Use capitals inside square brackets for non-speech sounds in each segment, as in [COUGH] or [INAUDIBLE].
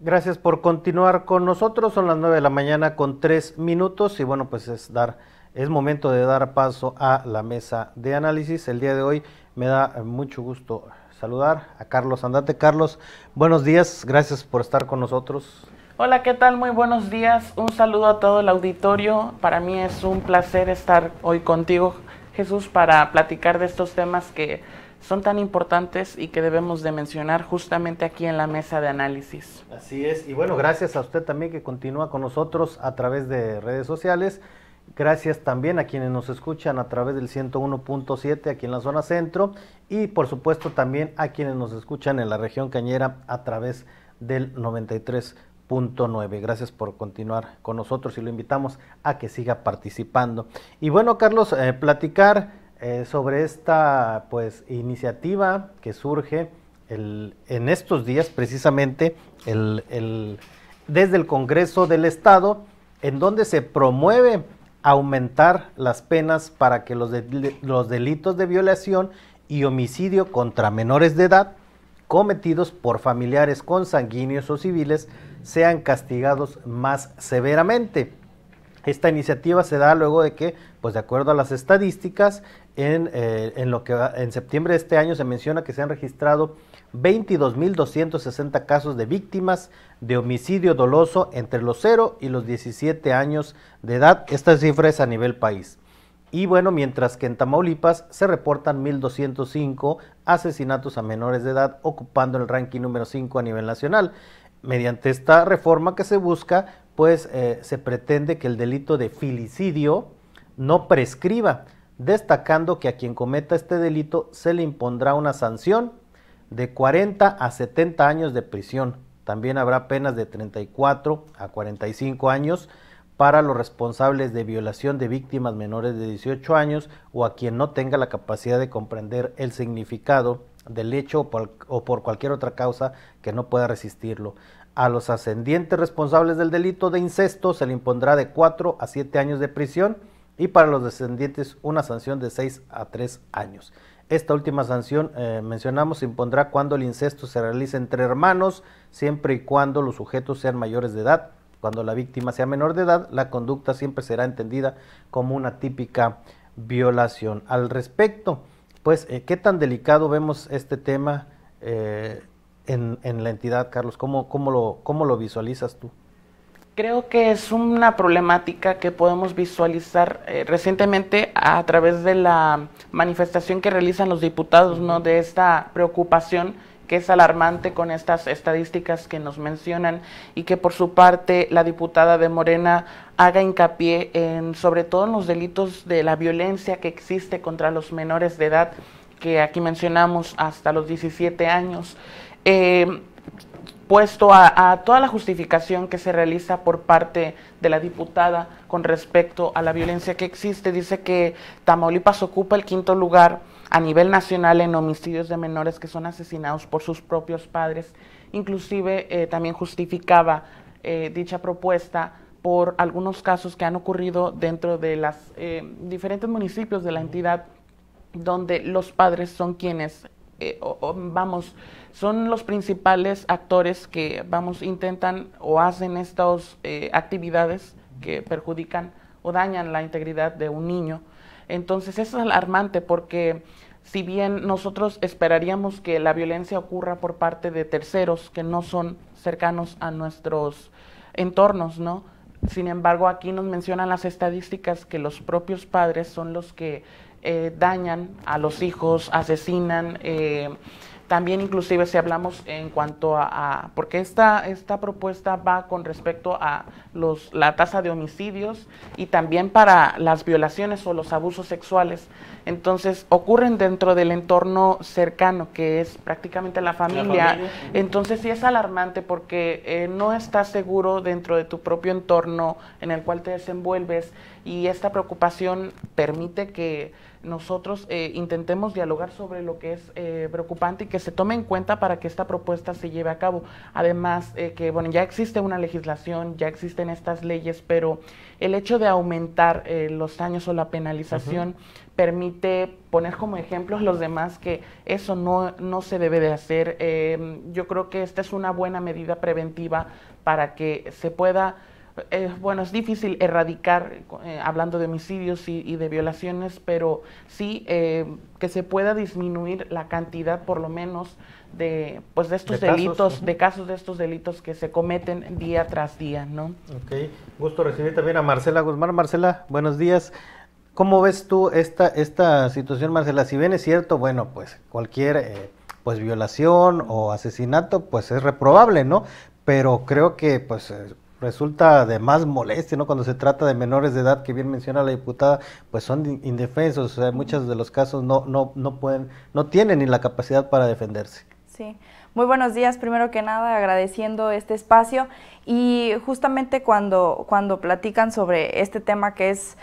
Gracias por continuar con nosotros. Son las nueve de la mañana con tres minutos y bueno, pues es dar es momento de dar paso a la mesa de análisis. El día de hoy me da mucho gusto saludar a Carlos Andate. Carlos, buenos días. Gracias por estar con nosotros. Hola, ¿qué tal? Muy buenos días. Un saludo a todo el auditorio. Para mí es un placer estar hoy contigo, Jesús, para platicar de estos temas que son tan importantes y que debemos de mencionar justamente aquí en la mesa de análisis. Así es, y bueno, gracias a usted también que continúa con nosotros a través de redes sociales. Gracias también a quienes nos escuchan a través del 101.7 aquí en la zona centro y por supuesto también a quienes nos escuchan en la región cañera a través del 93.9. Gracias por continuar con nosotros y lo invitamos a que siga participando. Y bueno, Carlos, eh, platicar eh, sobre esta pues iniciativa que surge el, en estos días precisamente el, el, desde el Congreso del Estado, en donde se promueve aumentar las penas para que los, los delitos de violación y homicidio contra menores de edad cometidos por familiares consanguíneos o civiles sean castigados más severamente. Esta iniciativa se da luego de que, pues de acuerdo a las estadísticas, eh, en, lo que en septiembre de este año se menciona que se han registrado 22.260 casos de víctimas de homicidio doloso entre los 0 y los 17 años de edad. Esta cifra es a nivel país. Y bueno, mientras que en Tamaulipas se reportan 1.205 asesinatos a menores de edad, ocupando el ranking número 5 a nivel nacional. Mediante esta reforma que se busca, pues eh, se pretende que el delito de filicidio no prescriba, destacando que a quien cometa este delito se le impondrá una sanción de 40 a 70 años de prisión. También habrá penas de 34 a 45 años para los responsables de violación de víctimas menores de 18 años o a quien no tenga la capacidad de comprender el significado del hecho o por, cualquier otra causa que no pueda resistirlo. A los ascendientes responsables del delito de incesto se le impondrá de 4 a 7 años de prisión y para los descendientes una sanción de 6 a 3 años. Esta última sanción, eh, mencionamos, se impondrá cuando el incesto se realice entre hermanos, siempre y cuando los sujetos sean mayores de edad. Cuando la víctima sea menor de edad, la conducta siempre será entendida como una típica violación. Al respecto, pues, eh, ¿qué tan delicado vemos este tema eh, en, la entidad, Carlos? ¿Cómo, lo, ¿Cómo lo visualizas tú? Creo que es una problemática que podemos visualizar eh, recientemente a través de la manifestación que realizan los diputados, ¿no? De esta preocupación que es alarmante con estas estadísticas que nos mencionan y que por su parte la diputada de Morena haga hincapié en sobre todo en los delitos de la violencia que existe contra los menores de edad que aquí mencionamos hasta los 17 años. Eh, puesto a, toda la justificación que se realiza por parte de la diputada con respecto a la violencia que existe. Dice que Tamaulipas ocupa el quinto lugar a nivel nacional en homicidios de menores que son asesinados por sus propios padres. Inclusive eh, también justificaba eh, dicha propuesta por algunos casos que han ocurrido dentro de los eh, diferentes municipios de la entidad donde los padres son quienes eh, vamos, son los principales actores que, vamos, intentan o hacen estas eh, actividades que perjudican o dañan la integridad de un niño. Entonces es alarmante porque si bien nosotros esperaríamos que la violencia ocurra por parte de terceros que no son cercanos a nuestros entornos, ¿no? Sin embargo, aquí nos mencionan las estadísticas que los propios padres son los que eh, dañan a los hijos, asesinan. Eh, también inclusive si hablamos en cuanto a, porque esta, esta propuesta va con respecto a los, la tasa de homicidios y también para las violaciones o los abusos sexuales. Entonces ocurren dentro del entorno cercano, que es prácticamente la familia. Entonces sí es alarmante porque eh, no estás seguro dentro de tu propio entorno en el cual te desenvuelves y esta preocupación permite que nosotros eh, intentemos dialogar sobre lo que es eh, preocupante y que se tome en cuenta para que esta propuesta se lleve a cabo. Además, eh, que bueno, ya existe una legislación, ya existen estas leyes, pero el hecho de aumentar los años o la penalización permite poner como ejemplos los demás que eso no, no se debe de hacer. yo creo que esta es una buena medida preventiva para que se pueda bueno, es difícil erradicar, eh, hablando de homicidios y, de violaciones, pero sí eh, que se pueda disminuir la cantidad, por lo menos, de, pues, de estos delitos, de casos de estos delitos que se cometen día tras día, ¿no? Ok, gusto recibir también a Marcela Guzmán. Marcela, buenos días. ¿Cómo ves tú esta, esta situación, Marcela? Si bien es cierto, bueno, pues cualquier eh, pues violación o asesinato, pues es reprobable, ¿no? Pero creo que pues resulta de más molestia, ¿no? Cuando se trata de menores de edad, que bien menciona la diputada, pues son indefensos, o sea, en muchos de los casos no, no, no pueden, no tienen ni la capacidad para defenderse. Sí. Muy buenos días, primero que nada, agradeciendo este espacio y justamente cuando, cuando platican sobre este tema que es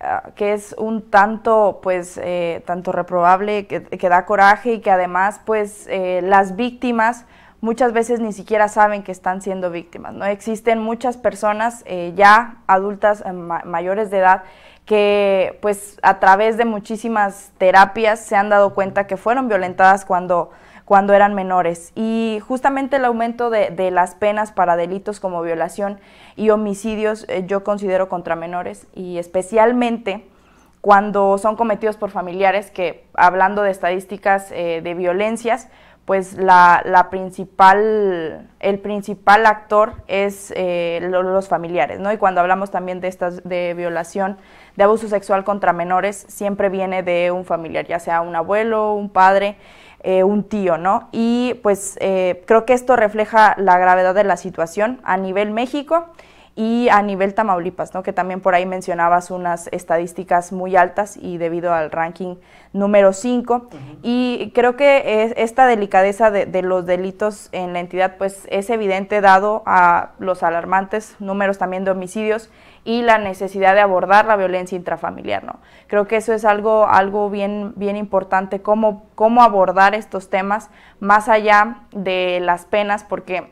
ah, que es un tanto pues eh, tanto reprobable que, da coraje y que además pues eh, las víctimas muchas veces ni siquiera saben que están siendo víctimas. ¿no? Existen muchas personas eh, ya adultas eh, mayores de edad que pues a través de muchísimas terapias se han dado cuenta que fueron violentadas cuando, cuando eran menores. Y justamente el aumento de, las penas para delitos como violación y homicidios eh, yo considero contra menores y especialmente cuando son cometidos por familiares que, hablando de estadísticas de violencias, pues la, la, principal, el principal actor es eh, los familiares, ¿no? Y cuando hablamos también de estas, de violación, de abuso sexual contra menores, siempre viene de un familiar, ya sea un abuelo, un padre, eh, un tío, ¿no? Y pues eh, creo que esto refleja la gravedad de la situación a nivel México y a nivel Tamaulipas, ¿no? que también por ahí mencionabas unas estadísticas muy altas y debido al ranking número 5. Y creo que es esta delicadeza de, los delitos en la entidad pues es evidente dado a los alarmantes números también de homicidios y la necesidad de abordar la violencia intrafamiliar. ¿no? Creo que eso es algo, algo bien, bien importante, cómo, cómo abordar estos temas más allá de las penas, porque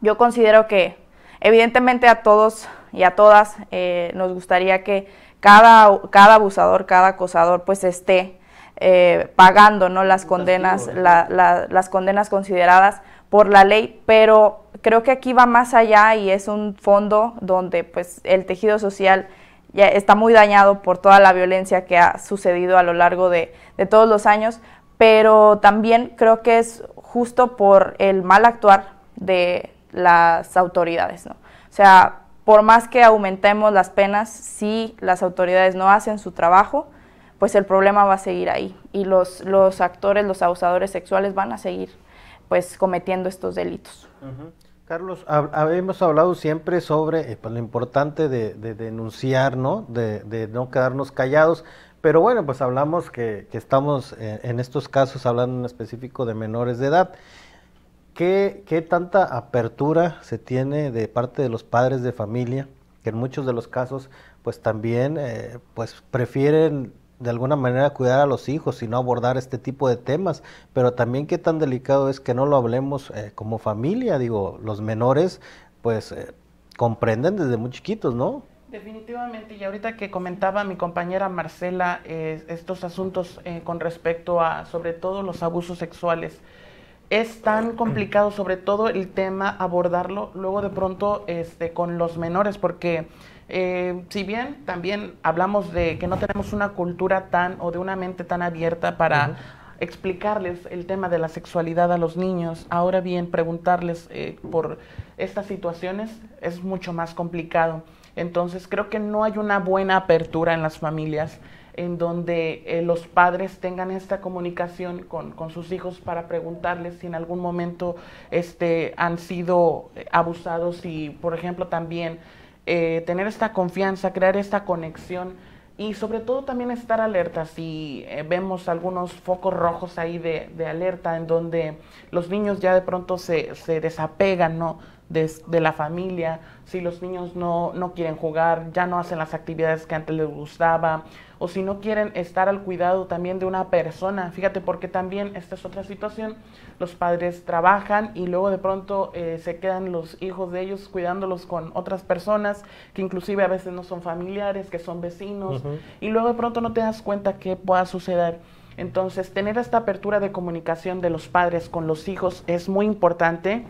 yo considero que Evidentemente a todos y a todas eh, nos gustaría que cada, cada abusador, cada acosador pues esté eh, pagando ¿no? las, condenas, las condenas consideradas por la ley, pero creo que aquí va más allá y es un fondo donde pues el tejido social ya está muy dañado por toda la violencia que ha sucedido a lo largo de, de todos los años, pero también creo que es justo por el mal actuar de, las autoridades, O sea, por más que aumentemos las penas, si las autoridades no hacen su trabajo, pues el problema va a seguir ahí y los, los actores, los abusadores sexuales van a seguir pues cometiendo estos delitos. Carlos, hemos hablado siempre sobre eh, pues, lo importante de, denunciar, ¿no? De, no quedarnos callados, pero bueno, pues hablamos que, estamos eh, en estos casos hablando en específico de menores de edad. ¿qué, tanta apertura se tiene de parte de los padres de familia? Que en muchos de los casos, pues también, eh, pues prefieren de alguna manera cuidar a los hijos y no abordar este tipo de temas, pero también qué tan delicado es que no lo hablemos eh, como familia, digo, los menores pues eh, comprenden desde muy chiquitos, ¿no? Definitivamente, y ahorita que comentaba mi compañera Marcela estos asuntos con respecto a sobre todo los abusos sexuales, es tan complicado, sobre todo el tema, abordarlo luego de pronto este, con los menores, porque eh, si bien también hablamos de que no tenemos una cultura tan o de una mente tan abierta para explicarles el tema de la sexualidad a los niños, ahora bien preguntarles eh, por estas situaciones es mucho más complicado. Entonces creo que no hay una buena apertura en las familias en donde eh, los padres tengan esta comunicación con, sus hijos para preguntarles si en algún momento este, han sido eh, abusados y, por ejemplo, también eh, tener esta confianza, crear esta conexión y sobre todo también estar alerta si vemos algunos focos rojos ahí de, de, alerta en donde los niños ya de pronto se, se desapegan, ¿no? de, la familia, si los niños no, quieren jugar, ya no hacen las actividades que antes les gustaba, o si no quieren estar al cuidado también de una persona. Fíjate, porque también esta es otra situación, los padres trabajan y luego de pronto eh, se quedan los hijos de ellos cuidándolos con otras personas, que inclusive a veces no son familiares, que son vecinos, y luego de pronto no te das cuenta qué pueda suceder. Entonces, tener esta apertura de comunicación de los padres con los hijos es muy importante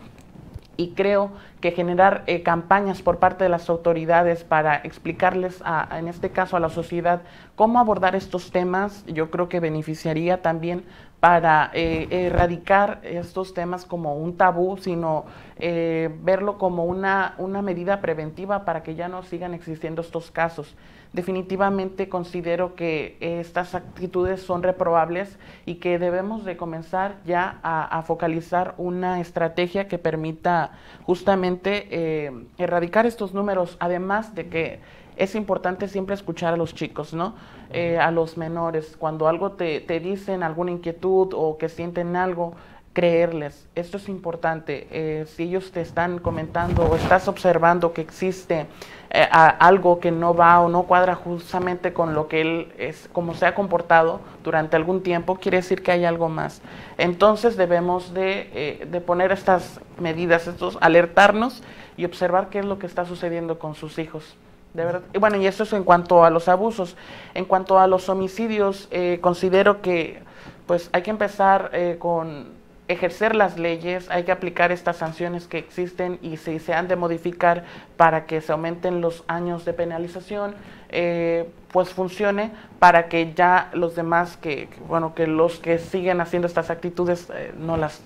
y creo que generar eh, campañas por parte de las autoridades para explicarles, a, en este caso, a la sociedad cómo abordar estos temas, yo creo que beneficiaría también para eh, erradicar estos temas como un tabú, sino eh, verlo como una, una medida preventiva para que ya no sigan existiendo estos casos. Definitivamente considero que estas actitudes son reprobables y que debemos de comenzar ya a focalizar una estrategia que permita justamente eh, erradicar estos números, además de que es importante siempre escuchar a los chicos, ¿no? Eh, a los menores, cuando algo te, dicen, alguna inquietud o que sienten algo, creerles. Esto es importante. Eh, si ellos te están comentando o estás observando que existe eh, algo que no va o no cuadra justamente con lo que él es, como se ha comportado durante algún tiempo, quiere decir que hay algo más. Entonces debemos eh, de, poner estas medidas, estos alertarnos y observar qué es lo que está sucediendo con sus hijos. De verdad. Y bueno, y eso es en cuanto a los abusos. En cuanto a los homicidios, eh, considero que pues hay que empezar eh, con ejercer las leyes, hay que aplicar estas sanciones que existen y si se han de modificar para que se aumenten los años de penalización, eh, pues funcione para que ya los demás que, bueno, que los que siguen haciendo estas actitudes eh, no las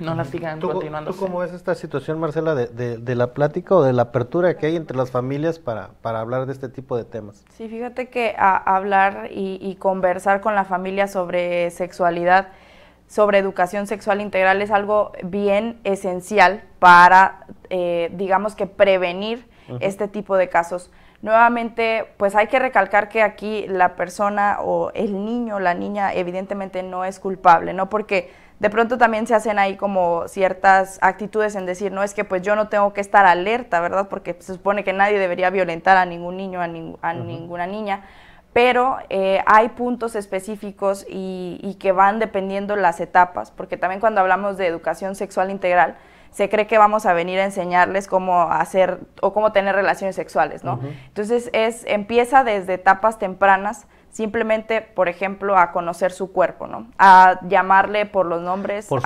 no las sigan continuando. ¿Tú cómo ves esta situación, Marcela, de, la plática o de la apertura que hay entre las familias para, para hablar de este tipo de temas? Sí, fíjate que hablar y, y, conversar con la familia sobre sexualidad sobre educación sexual integral es algo bien esencial para, eh, digamos que, prevenir este tipo de casos. Nuevamente, pues hay que recalcar que aquí la persona o el niño, la niña, evidentemente no es culpable, ¿no? Porque de pronto también se hacen ahí como ciertas actitudes en decir, no, es que pues yo no tengo que estar alerta, ¿verdad? Porque se supone que nadie debería violentar a ningún niño, a, a ninguna niña pero eh, hay puntos específicos y, que van dependiendo las etapas, porque también cuando hablamos de educación sexual integral, se cree que vamos a venir a enseñarles cómo hacer o cómo tener relaciones sexuales, ¿no? Entonces es, empieza desde etapas tempranas, simplemente, por ejemplo, a conocer su cuerpo, ¿no? A llamarle por los nombres. a,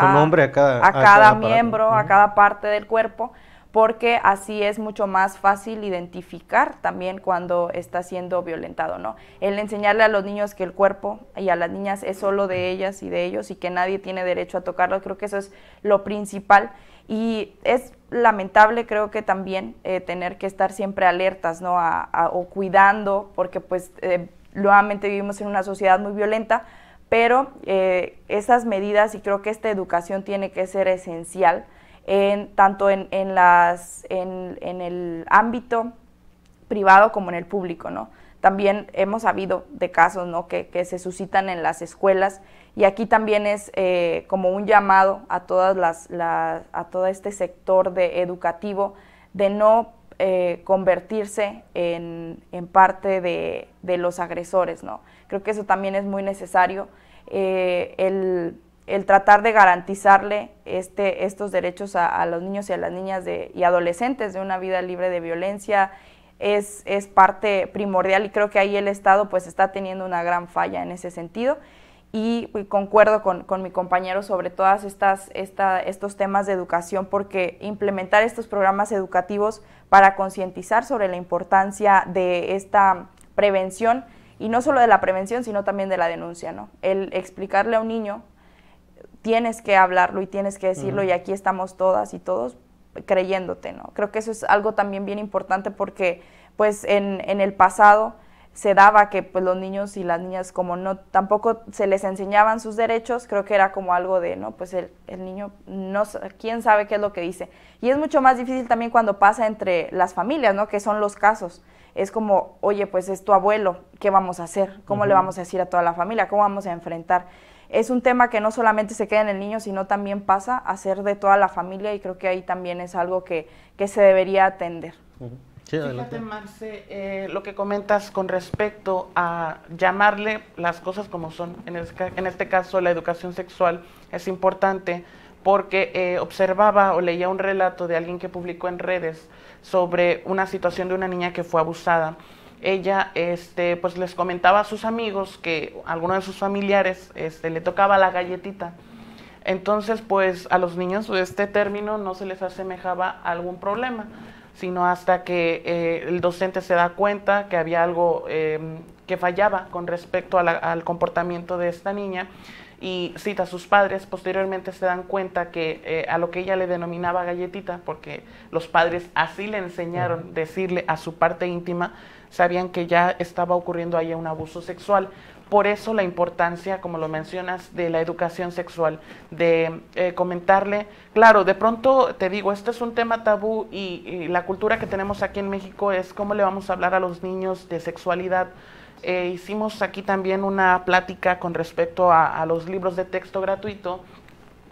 cada, miembro, a cada parte del cuerpo porque así es mucho más fácil identificar también cuando está siendo violentado, ¿no? El enseñarle a los niños que el cuerpo y a las niñas es solo de ellas y de ellos y que nadie tiene derecho a tocarlo, creo que eso es lo principal y es lamentable creo que también eh, tener que estar siempre alertas, o cuidando, porque pues eh, nuevamente vivimos en una sociedad muy violenta, pero eh, esas medidas y creo que esta educación tiene que ser esencial tanto en, las, en, el ámbito privado como en el público, También hemos habido de casos que, se suscitan en las escuelas y aquí también es eh, como un llamado a, todas las, las, a todo este sector de educativo de no eh, convertirse en, parte de, los agresores. ¿no? Creo que eso también es muy necesario. Eh, el, el tratar de garantizarle este, estos derechos a, los niños y a las niñas de, y adolescentes de una vida libre de violencia es, parte primordial y creo que ahí el Estado pues está teniendo una gran falla en ese sentido y, concuerdo con, con, mi compañero sobre todos estas, esta, estos temas de educación porque implementar estos programas educativos para concientizar sobre la importancia de esta prevención y no solo de la prevención sino también de la denuncia, ¿no? El explicarle a un niño tienes que hablarlo y tienes que decirlo y aquí estamos todas y todos creyéndote, ¿no? Creo que eso es algo también bien importante porque pues en, el pasado se daba que pues los niños y las niñas como no tampoco se les enseñaban sus derechos, creo que era como algo de, no, pues el, niño no quién sabe qué es lo que dice. Y es mucho más difícil también cuando pasa entre las familias, ¿no? Que son los casos. Es como, oye, pues es tu abuelo, ¿qué vamos a hacer? ¿Cómo le vamos a decir a toda la familia? ¿Cómo vamos a enfrentar? es un tema que no solamente se queda en el niño, sino también pasa a ser de toda la familia y creo que ahí también es algo que, se debería atender. Fíjate, Marce, eh, lo que comentas con respecto a llamarle las cosas como son, en, este caso la educación sexual es importante porque eh, observaba o leía un relato de alguien que publicó en redes sobre una situación de una niña que fue abusada ella este, pues les comentaba a sus amigos que a alguno de sus familiares este, le tocaba la galletita. Entonces, pues a los niños pues, este término no se les asemejaba a algún problema, sino hasta que eh, el docente se da cuenta que había algo em, que fallaba con respecto al comportamiento de esta niña y cita a sus padres, posteriormente se dan cuenta que eh, a lo que ella le denominaba galletita, porque los padres así le enseñaron decirle a su parte íntima, sabían que ya estaba ocurriendo ahí un abuso sexual. Por eso la importancia, como lo mencionas, de la educación sexual, de eh, comentarle, claro, de pronto te digo, este es un tema tabú y, la cultura que tenemos aquí en México es cómo le vamos a hablar a los niños de sexualidad. Eh, hicimos aquí también una plática con respecto a, a los libros de texto gratuito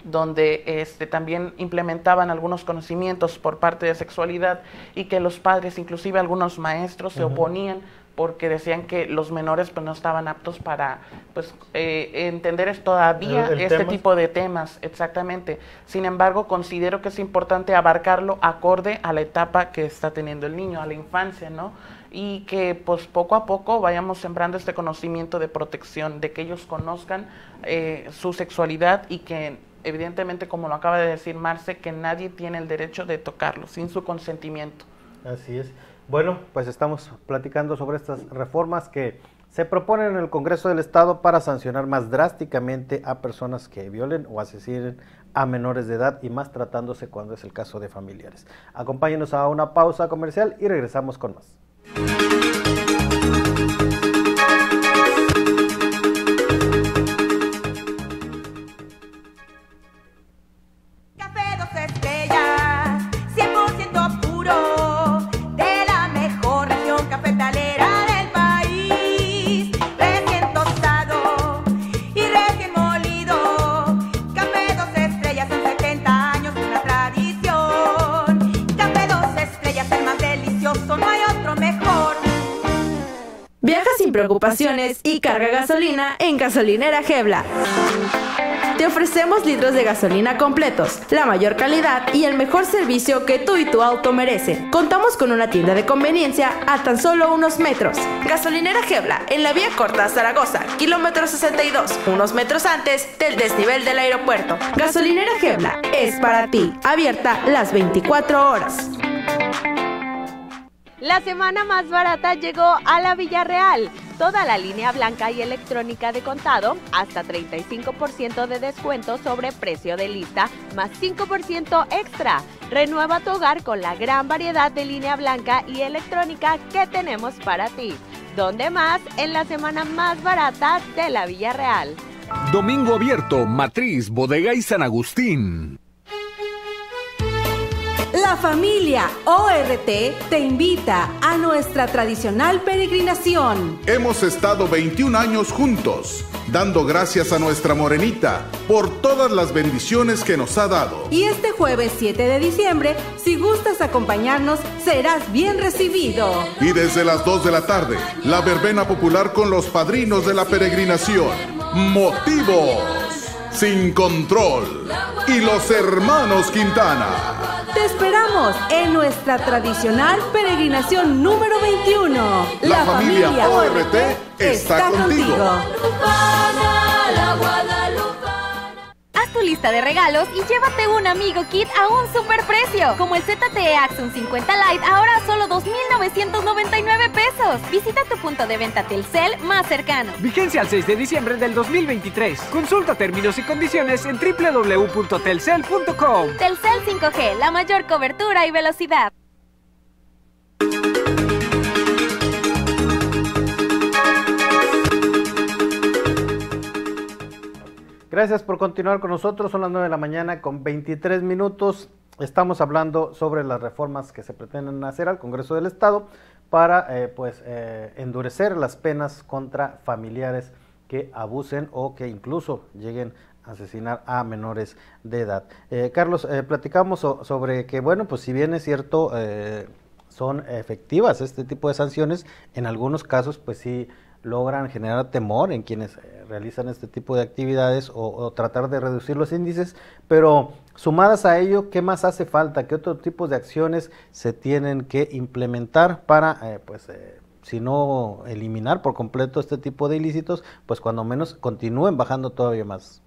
donde este, también implementaban algunos conocimientos por parte de sexualidad y que los padres, inclusive algunos maestros, se oponían porque decían que los menores pues no estaban aptos para pues eh, entender todavía este tipo de temas exactamente sin embargo considero que es importante abarcarlo acorde a la etapa que está teniendo el niño a la infancia no y que pues poco a poco vayamos sembrando este conocimiento de protección de que ellos conozcan eh, su sexualidad y que evidentemente, como lo acaba de decir Marce, que nadie tiene el derecho de tocarlo sin su consentimiento. Así es. Bueno, pues estamos platicando sobre estas reformas que se proponen en el Congreso del Estado para sancionar más drásticamente a personas que violen o asesinen a menores de edad y más tratándose cuando es el caso de familiares. Acompáñenos a una pausa comercial y regresamos con más. y carga gasolina en Gasolinera Gebla. Te ofrecemos litros de gasolina completos, la mayor calidad y el mejor servicio que tú y tu auto merecen. Contamos con una tienda de conveniencia a tan solo unos metros. Gasolinera Gebla, en la vía corta Zaragoza, kilómetro 62, unos metros antes del desnivel del aeropuerto. Gasolinera Jebla, es para ti, abierta las 24 horas. La semana más barata llegó a la Villarreal. Toda la línea blanca y electrónica de contado hasta 35% de descuento sobre precio de lista más 5% extra. Renueva tu hogar con la gran variedad de línea blanca y electrónica que tenemos para ti. ¿Dónde más? En la semana más barata de la Villarreal. Domingo abierto, Matriz, Bodega y San Agustín. La familia ORT te invita a nuestra tradicional peregrinación. Hemos estado 21 años juntos, dando gracias a nuestra morenita por todas las bendiciones que nos ha dado. Y este jueves 7 de diciembre, si gustas acompañarnos, serás bien recibido. Y desde las 2 de la tarde, la verbena popular con los padrinos de la peregrinación. Motivo. Sin Control y los hermanos Quintana. Te esperamos en nuestra tradicional peregrinación número 21. La, familia, ORT está, contigo tu lista de regalos y llévate un amigo kit a un superprecio. Como el ZTE Axon 50 Lite ahora solo 2.999 pesos. Visita tu punto de venta Telcel más cercano. Vigencia al 6 de diciembre del 2023. Consulta términos y condiciones en www.telcel.com. Telcel 5G, la mayor cobertura y velocidad. Gracias por continuar con nosotros. Son las 9 de la mañana con 23 minutos. Estamos hablando sobre las reformas que se pretenden hacer al Congreso del Estado para eh, pues, eh, endurecer las penas contra familiares que abusen o que incluso lleguen a asesinar a menores de edad. Eh, Carlos, platicamos sobre que, bueno, pues si bien es cierto, son efectivas este tipo de sanciones, en algunos casos pues sí logran generar temor en quienes eh, realizan este tipo de actividades o, tratar de reducir los índices, pero sumadas a ello, ¿qué más hace falta? ¿Qué otro tipo de acciones se tienen que implementar para, eh, pues, eh, si no eliminar por completo este tipo de ilícitos, pues cuando menos continúen bajando todavía más?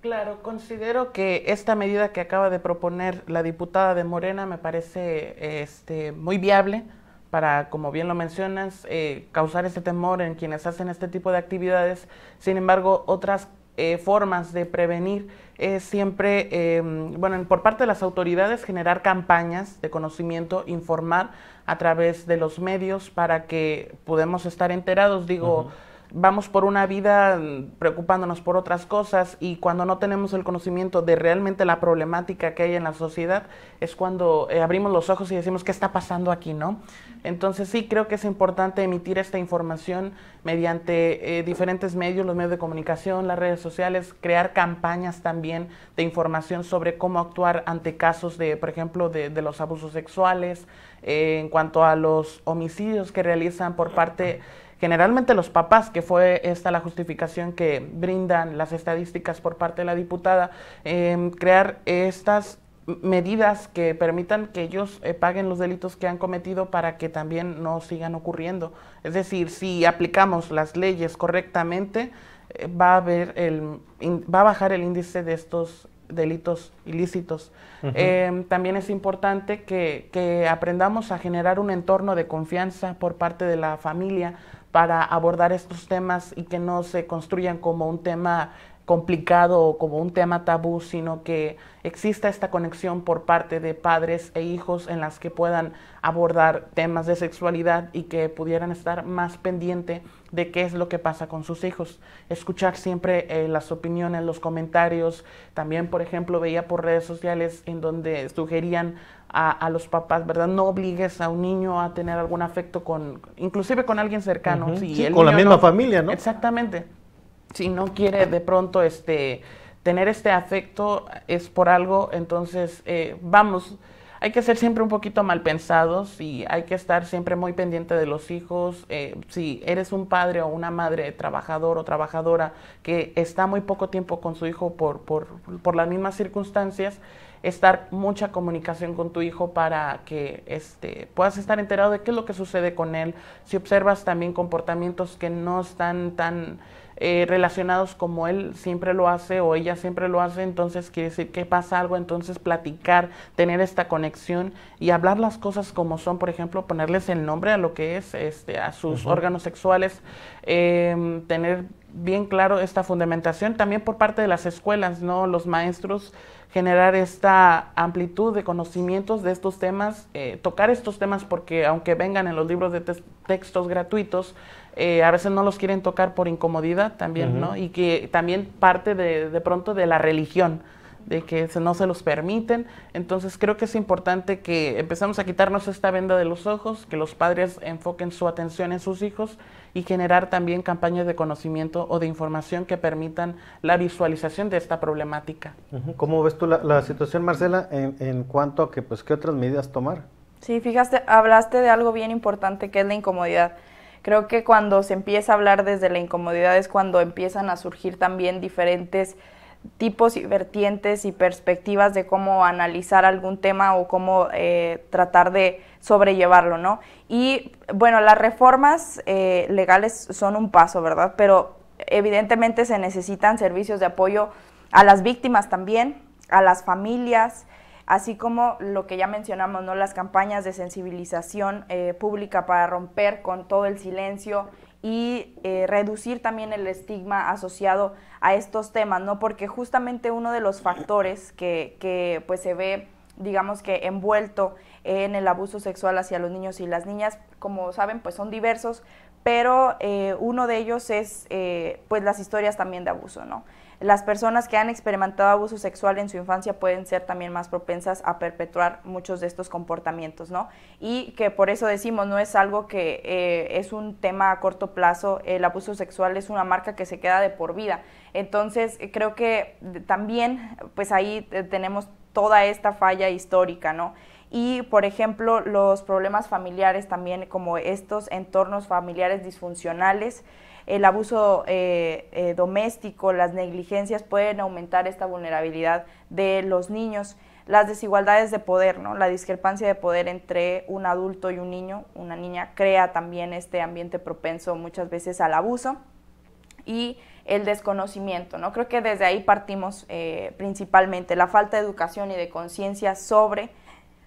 Claro, considero que esta medida que acaba de proponer la diputada de Morena me parece este, muy viable para, como bien lo mencionas, eh, causar ese temor en quienes hacen este tipo de actividades. Sin embargo, otras eh, formas de prevenir es siempre, em, bueno, por parte de las autoridades generar campañas de conocimiento, informar a través de los medios para que podamos estar enterados. Digo, vamos por una vida mm, preocupándonos por otras cosas y cuando no tenemos el conocimiento de realmente la problemática que hay en la sociedad es cuando eh, abrimos los ojos y decimos qué está pasando aquí, ¿no? Entonces sí creo que es importante emitir esta información mediante eh, diferentes medios, los medios de comunicación, las redes sociales, crear campañas también de información sobre cómo actuar ante casos de, por ejemplo, de, los abusos sexuales, eh, en cuanto a los homicidios que realizan por parte Generalmente los papás, que fue esta la justificación que brindan las estadísticas por parte de la diputada, em, crear estas medidas que permitan que ellos eh, paguen los delitos que han cometido para que también no sigan ocurriendo. Es decir, si aplicamos las leyes correctamente, eh, va a el va a bajar el índice de estos delitos ilícitos. Em, también es importante que aprendamos a generar un entorno de confianza por parte de la familia para abordar estos temas y que no se construyan como un tema complicado o como un tema tabú, sino que exista esta conexión por parte de padres e hijos en las que puedan abordar temas de sexualidad y que pudieran estar más pendiente de qué es lo que pasa con sus hijos. Escuchar siempre eh, las opiniones, los comentarios. También, por ejemplo, veía por redes sociales en donde sugerían a, los papás, ¿verdad? No obligues a un niño a tener algún afecto con, inclusive con alguien cercano. sí, con la misma familia, ¿no? Exactamente si no quiere de pronto este, tener este afecto, es por algo, entonces eh, vamos, hay que ser siempre un poquito mal pensados y hay que estar siempre muy pendiente de los hijos. Eh, si eres un padre o una madre trabajador o trabajadora que está muy poco tiempo con su hijo por, por, por las mismas circunstancias, estar mucha comunicación con tu hijo para que este, puedas estar enterado de qué es lo que sucede con él. Si observas también comportamientos que no están tan eh, relacionados como él siempre lo hace o ella siempre lo hace, entonces quiere decir que pasa algo, entonces platicar, tener esta conexión y hablar las cosas como son, por ejemplo, ponerles el nombre a lo que es, este, a sus órganos sexuales, em, tener bien claro esta fundamentación, también por parte de las escuelas, ¿no? Los maestros generar esta amplitud de conocimientos de estos temas, eh, tocar estos temas porque aunque vengan en los libros de textos gratuitos, eh, a veces no los quieren tocar por incomodidad también, ¿no? Y que también parte de pronto de la religión, de que no se los permiten. Entonces creo que es importante que empezamos a quitarnos esta venda de los ojos, que los padres enfoquen su atención en sus hijos y generar también campañas de conocimiento o de información que permitan la visualización de esta problemática. ¿Cómo ves tú la, situación, Marcela, en, en, cuanto a que, pues, qué otras medidas tomar? Sí, fíjate, hablaste de algo bien importante que es la incomodidad. Creo que cuando se empieza a hablar desde la incomodidad es cuando empiezan a surgir también diferentes tipos y vertientes y perspectivas de cómo analizar algún tema o cómo eh, tratar de sobrellevarlo, ¿no? Y bueno, las reformas eh, legales son un paso, ¿verdad? Pero evidentemente se necesitan servicios de apoyo a las víctimas también, a las familias, así como lo que ya mencionamos, ¿no? Las campañas de sensibilización eh, pública para romper con todo el silencio y eh, reducir también el estigma asociado a estos temas, ¿no? Porque justamente uno de los factores que, pues, se ve, digamos que envuelto en el abuso sexual hacia los niños y las niñas, como saben, pues son diversos, pero eh, uno de ellos es eh, pues las historias también de abuso, ¿no? Las personas que han experimentado abuso sexual en su infancia pueden ser también más propensas a perpetuar muchos de estos comportamientos, ¿no? Y que por eso decimos, no es algo que eh, es un tema a corto plazo, el abuso sexual es una marca que se queda de por vida. Entonces, eh, creo que eh, también, pues ahí tenemos toda esta falla histórica, ¿no? y por ejemplo los problemas familiares también como estos entornos familiares disfuncionales el abuso eh, eh, doméstico, las negligencias pueden aumentar esta vulnerabilidad de los niños. Las desigualdades de poder, ¿no? la discrepancia de poder entre un adulto y un niño, una niña, crea también este ambiente propenso muchas veces al abuso. Y el desconocimiento, ¿no? Creo que desde ahí partimos eh, principalmente, la falta de educación y de conciencia sobre,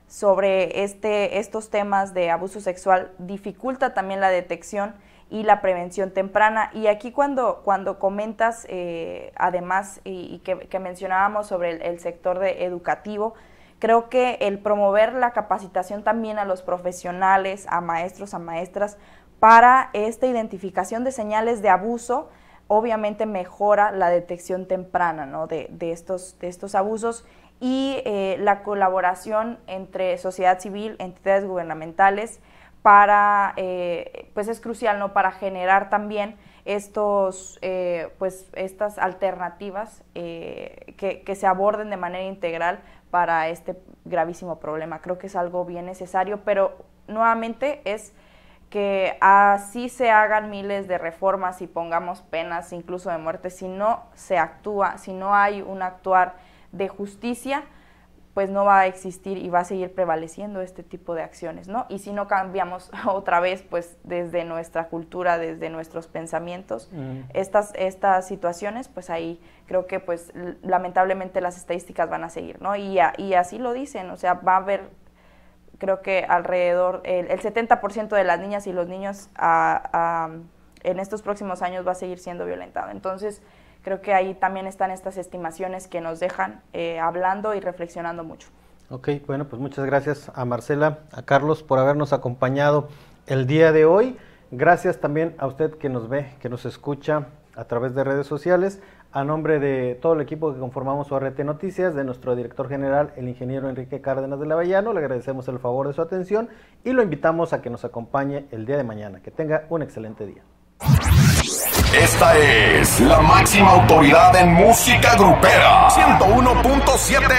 sobre este, estos temas de abuso sexual dificulta también la detección y la prevención temprana. Y aquí cuando, cuando comentas, eh, además, y, que, mencionábamos sobre el, sector de educativo, creo que el promover la capacitación también a los profesionales, a maestros, a maestras, para esta identificación de señales de abuso, obviamente mejora la detección temprana de, de, estos, abusos y eh, la colaboración entre sociedad civil, entidades gubernamentales, para, eh, pues es crucial, ¿no? Para generar también estos, eh, pues estas alternativas eh, que, se aborden de manera integral para este gravísimo problema. Creo que es algo bien necesario, pero nuevamente es que así se hagan miles de reformas y pongamos penas incluso de muerte, si no se actúa, si no hay un actuar de justicia, pues no va a existir y va a seguir prevaleciendo este tipo de acciones, ¿no? Y si no cambiamos [LAUGHS] otra vez, pues desde nuestra cultura, desde nuestros pensamientos, mm. estas, estas situaciones, pues ahí creo que pues lamentablemente las estadísticas van a seguir, ¿no? Y, y así lo dicen, o sea, va a haber, creo que alrededor, el, 70% de las niñas y los niños ah, ah, en estos próximos años va a seguir siendo violentado. Entonces, creo que ahí también están estas estimaciones que nos dejan eh, hablando y reflexionando mucho. Ok, bueno, pues muchas gracias a Marcela, a Carlos por habernos acompañado el día de hoy. Gracias también a usted que nos ve, que nos escucha a través de redes sociales. A nombre de todo el equipo que conformamos ORT Noticias, de nuestro director general, el ingeniero Enrique Cárdenas de Lavallano, le agradecemos el favor de su atención y lo invitamos a que nos acompañe el día de mañana. Que tenga un excelente día. Esta es la máxima autoridad en música grupera. 101.7